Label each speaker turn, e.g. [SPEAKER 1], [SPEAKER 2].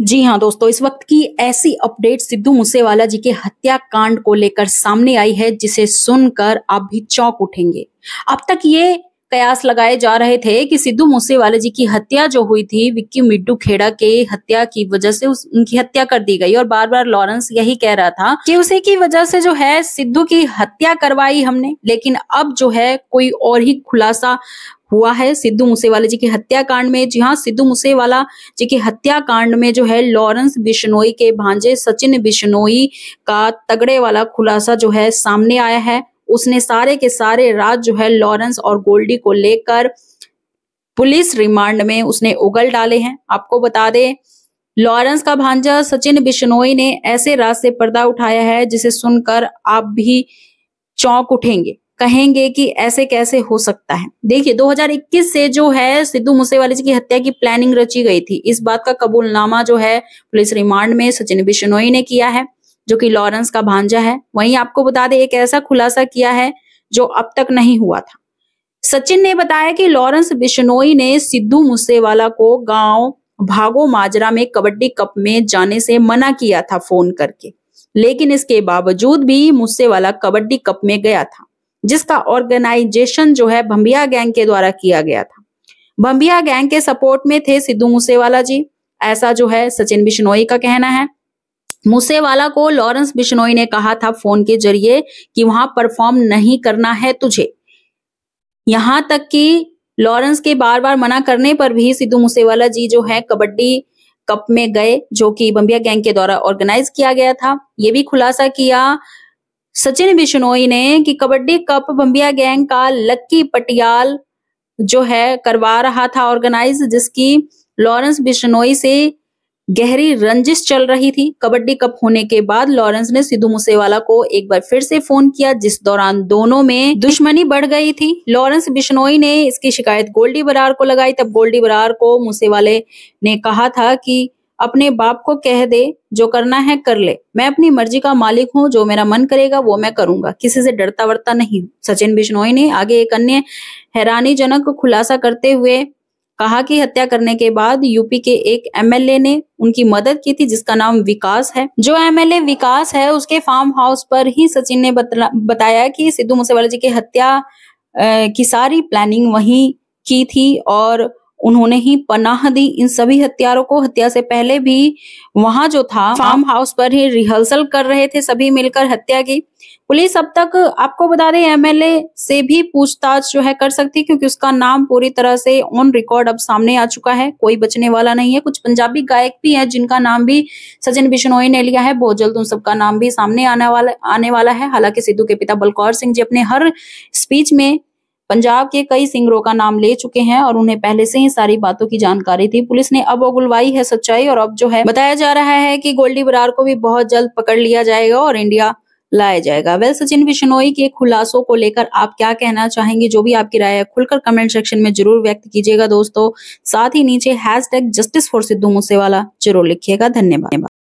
[SPEAKER 1] जी हाँ दोस्तों इस वक्त की ऐसी अपडेट सिद्धू मूसेवाला जी के हत्याकांड को लेकर सामने आई है जिसे सुनकर आप भी चौंक उठेंगे अब तक ये कयास लगाए जा रहे थे कि सिद्धू मूसेवाला जी की हत्या जो हुई थी विक्की मिड्डू खेड़ा के हत्या की वजह से उस, उनकी हत्या कर दी गई और बार बार लॉरेंस यही कह रहा था कि उसी की वजह से जो है सिद्धू की हत्या करवाई हमने लेकिन अब जो है कोई और ही खुलासा हुआ है सिद्धू मूसेवाला जी के हत्याकांड में जी हाँ सिद्धू मूसेवाला जी के हत्याकांड में जो है लॉरेंस बिश्नोई के भांजे सचिन बिश्नोई का तगड़े वाला खुलासा जो है सामने आया है उसने सारे के सारे राज जो है लॉरेंस और गोल्डी को लेकर पुलिस रिमांड में उसने उगल डाले हैं आपको बता दें लॉरेंस का भांजा सचिन बिश्नोई ने ऐसे राज से पर्दा उठाया है जिसे सुनकर आप भी चौंक उठेंगे कहेंगे कि ऐसे कैसे हो सकता है देखिए 2021 से जो है सिद्धू मूसेवाले जी की हत्या की प्लानिंग रची गई थी इस बात का कबूलनामा जो है पुलिस रिमांड में सचिन बिश्नोई ने किया है जो कि लॉरेंस का भांजा है वहीं आपको बता दें एक ऐसा खुलासा किया है जो अब तक नहीं हुआ था सचिन ने बताया कि लॉरेंस बिश्नोई ने सिद्धू मूसेवाला को गांव भागो माजरा में कबड्डी कप में जाने से मना किया था फोन करके लेकिन इसके बावजूद भी मूसेवाला कबड्डी कप में गया था जिसका ऑर्गेनाइजेशन जो है भंबिया गैंग के द्वारा किया गया था भंबिया गैंग के सपोर्ट में थे सिद्धू मूसेवाला जी ऐसा जो है सचिन बिश्नोई का कहना है मूसेवाला को लॉरेंस बिश्नोई ने कहा था फोन के जरिए कि वहां परफॉर्म नहीं करना है तुझे यहां तक कि लॉरेंस के बार बार मना करने पर भी सिद्धू मूसेवाला जी जो है कबड्डी कप में गए जो कि बम्बिया गैंग के द्वारा ऑर्गेनाइज किया गया था ये भी खुलासा किया सचिन बिश्नोई ने कि कबड्डी कप बम्बिया गैंग का लक्की पटियाल जो है करवा रहा था ऑर्गेनाइज जिसकी लॉरेंस बिश्नोई से गहरी रंजिश चल रही थी कबड्डी कप होने के बाद लॉरेंस ने सिद्धू मूसेवाला को एक बार फिर से फोन किया जिस दौरान दोनों में दुश्मनी बढ़ गई थी लॉरेंस बिश्नोई ने इसकी शिकायत गोल्डी बरार को लगाई तब गोल्डी बरार को मूसेवाले ने कहा था कि अपने बाप को कह दे जो करना है कर ले मैं अपनी मर्जी का मालिक हूँ जो मेरा मन करेगा वो मैं करूंगा किसी से डरता वरता नहीं सचिन बिश्नोई ने आगे एक अन्य हैरानीजनक खुलासा करते हुए कहा कि हत्या करने के बाद यूपी के एक एमएलए ने उनकी मदद की थी जिसका नाम विकास है जो एमएलए विकास है उसके फार्म हाउस पर ही सचिन ने बताया कि सिद्धू मूसेवाला जी की हत्या की सारी प्लानिंग वहीं की थी और उन्होंने ही पनाह दी इन सभी हथियारों को हत्या से पहले भी वहां जो था फार्म हाउस पर ही रिहर्सल कर रहे थे सभी मिलकर हत्या की पुलिस अब तक आपको बता दें एमएलए से भी पूछताछ जो है कर सकती है क्योंकि उसका नाम पूरी तरह से ऑन रिकॉर्ड अब सामने आ चुका है कोई बचने वाला नहीं है कुछ पंजाबी गायक भी हैं जिनका नाम भी सचिन बिश्नोई ने लिया है बहुत जल्द उन सबका नाम भी सामने आने वाला आने वाला है हालांकि सिद्धू के पिता बलकौर सिंह जी अपने हर स्पीच में पंजाब के कई सिंगरों का नाम ले चुके हैं और उन्हें पहले से ही सारी बातों की जानकारी थी पुलिस ने अब उगुलवाई है सच्चाई और अब जो है बताया जा रहा है की गोल्डी बरार को भी बहुत जल्द पकड़ लिया जाएगा और इंडिया लाया जाएगा वेल सचिन बिश्नोई के खुलासों को लेकर आप क्या कहना चाहेंगे जो भी आपकी राय है खुलकर कमेंट सेक्शन में जरूर व्यक्त कीजिएगा दोस्तों साथ ही नीचे hashtag justice for Sidhu Moosewala जरूर लिखिएगा धन्यवाद